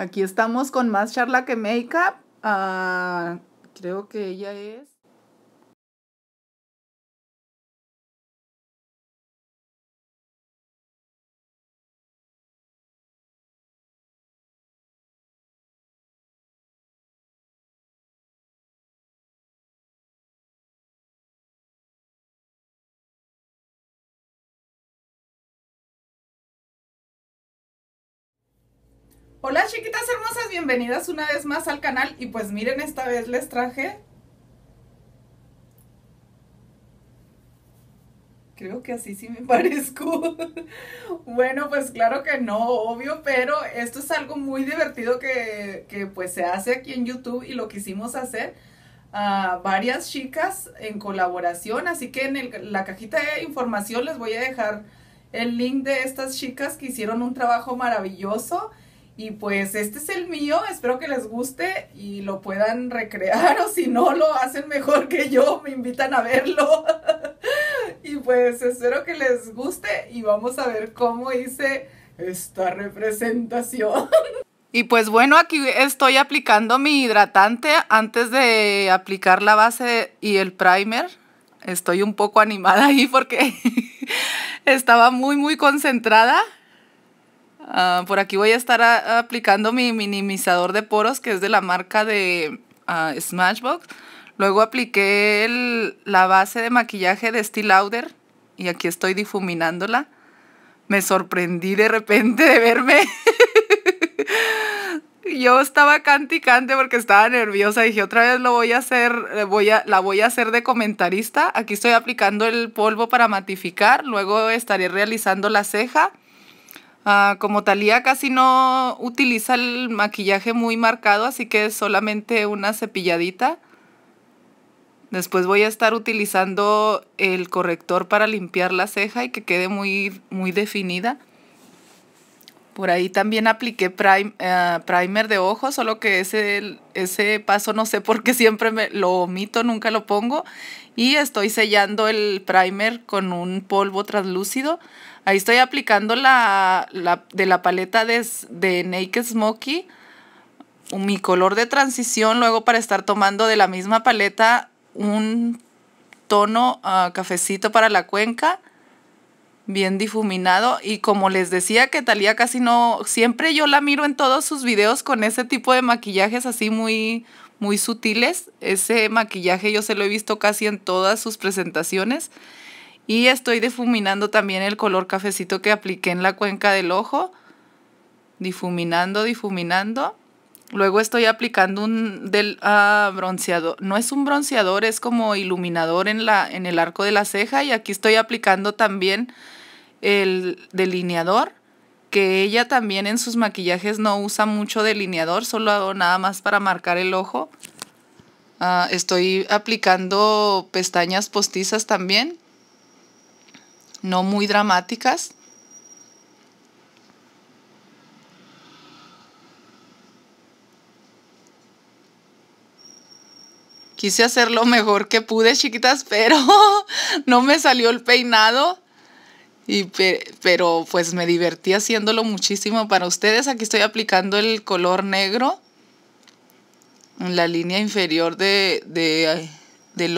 Aquí estamos con más charla que make-up. Ah, creo que ella es... Hola chiquitas hermosas, bienvenidas una vez más al canal y pues miren esta vez les traje Creo que así sí me parezco. bueno, pues claro que no, obvio, pero esto es algo muy divertido que, pues se hace aquí en YouTube y lo quisimos hacer a varias chicas en colaboración, así que en la cajita de información les voy a dejar el link de estas chicas que hicieron un trabajo maravilloso y pues este es el mío, espero que les guste y lo puedan recrear o si no lo hacen mejor que yo, me invitan a verlo. y pues espero que les guste y vamos a ver cómo hice esta representación. Y pues bueno, aquí estoy aplicando mi hidratante antes de aplicar la base y el primer. Estoy un poco animada ahí porque estaba muy, muy concentrada Ah, por aquí voy a estar ah, aplicando mi minimizador de poros que es de la marca de ah, Smashbox. Luego apliqué la base de maquillaje de Steel Lauder y aquí estoy difuminándola. Me sorprendí de repente de verme. Yo estaba canticante porque estaba nerviosa. Dije, otra vez lo voy a hacer, eh, voy a, la voy a hacer de comentarista. Aquí estoy aplicando el polvo para matificar. Luego estaré realizando la ceja Ah, como Talía casi no utiliza el maquillaje muy marcado, así que es solamente una cepilladita. Después voy a estar utilizando el corrector para limpiar la ceja y que quede muy, muy definida. Por ahí también apliqué eh, primer de ojos, solo que ese, ese paso no sé por qué siempre me, lo omito, nunca lo pongo. Y estoy sellando el primer con un polvo translúcido. Ahí estoy aplicando la, de la paleta de, de Naked Smoky, mi color de transición, luego para estar tomando de la misma paleta un tono ah, cafecito para la cuenca, bien difuminado. Y como les decía que Talía casi no, siempre yo la miro en todos sus videos con ese tipo de maquillajes así muy, muy sutiles. Ese maquillaje yo se lo he visto casi en todas sus presentaciones. Y estoy difuminando también el color cafecito que apliqué en la cuenca del ojo. Difuminando, difuminando. Luego estoy aplicando un del, ah, bronceador. No es un bronceador, es como iluminador en, la, en el arco de la ceja. Y aquí estoy aplicando también el delineador, que ella también en sus maquillajes no usa mucho delineador, solo hago nada más para marcar el ojo. Ah, estoy aplicando pestañas postizas también no muy dramáticas. Quise hacer lo mejor que pude, chiquitas, pero no me salió el peinado. pero pues me divertí haciéndolo muchísimo para ustedes. Aquí estoy aplicando el color negro en la línea inferior del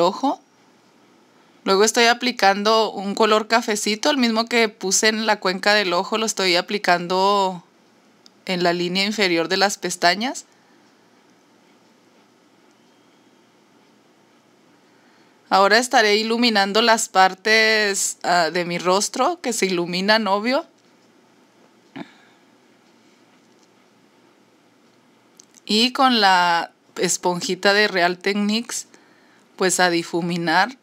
ojo. Luego estoy aplicando un color cafecito, el mismo que puse en la cuenca del ojo, lo estoy aplicando en la línea inferior de las pestañas. Ahora estaré iluminando las partes ah, de mi rostro que se iluminan, obvio. Y con la esponjita de Real Techniques, pues a difuminar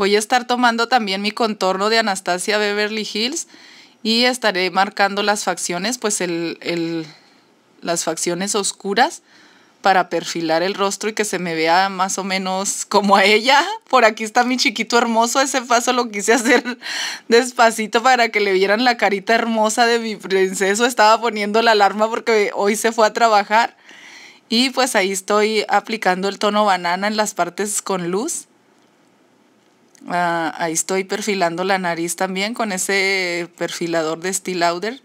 Voy a estar tomando también mi contorno de Anastasia Beverly Hills y estaré marcando las facciones, pues el, las facciones oscuras para perfilar el rostro y que se me vea más o menos como a ella. Por aquí está mi chiquito hermoso, ese paso lo quise hacer despacito para que le vieran la carita hermosa de mi princeso. Estaba poniendo la alarma porque hoy se fue a trabajar. Y pues ahí estoy aplicando el tono banana en las partes con luz Ah, ahí estoy perfilando la nariz también con ese perfilador de Steel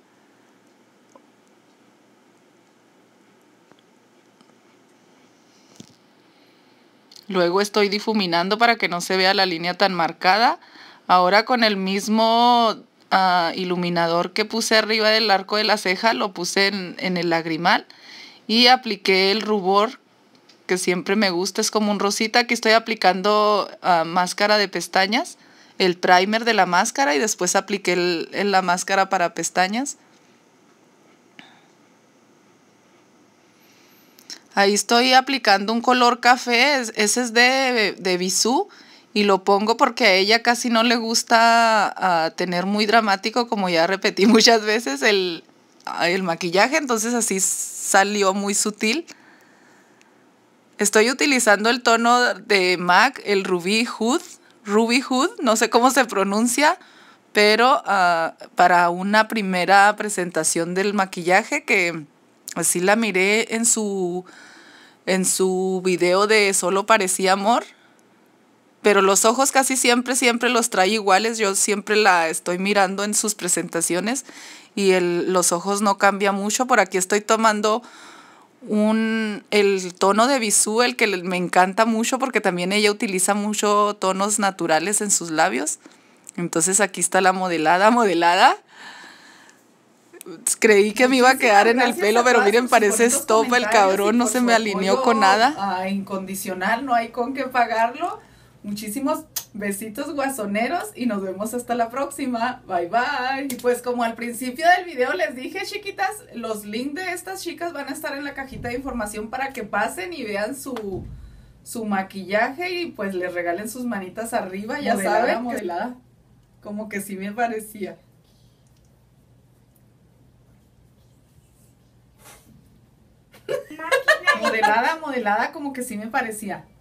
Luego estoy difuminando para que no se vea la línea tan marcada. Ahora con el mismo ah, iluminador que puse arriba del arco de la ceja, lo puse en el lagrimal y apliqué el rubor que siempre me gusta, es como un rosita que estoy aplicando ah, máscara de pestañas, el primer de la máscara y después apliqué el, la máscara para pestañas. Ahí estoy aplicando un color café, ese es de, de Bisú y lo pongo porque a ella casi no le gusta ah, tener muy dramático, como ya repetí muchas veces, el, el maquillaje, entonces así salió muy sutil. Estoy utilizando el tono de MAC, el Ruby Hood, Ruby Hood, no sé cómo se pronuncia, pero ah, para una primera presentación del maquillaje que así la miré en su, en su video de Solo parecía amor. Pero los ojos casi siempre, siempre los trae iguales. Yo siempre la estoy mirando en sus presentaciones y los ojos no cambia mucho. Por aquí estoy tomando un, el tono de Bisú, el que me encanta mucho porque también ella utiliza mucho tonos naturales en sus labios. Entonces aquí está la modelada, modelada. Pues, creí que me iba a quedar en el pelo, pero miren, parece stop el cabrón, no se me alineó con nada. Ah, incondicional, no hay con qué pagarlo. Muchísimos Besitos guasoneros y nos vemos hasta la próxima. Bye bye. Y pues como al principio del video les dije, chiquitas, los links de estas chicas van a estar en la cajita de información para que pasen y vean su, su maquillaje y pues les regalen sus manitas arriba, ya modelada, saben. Modelada. como que sí me parecía. modelada, modelada, como que sí me parecía.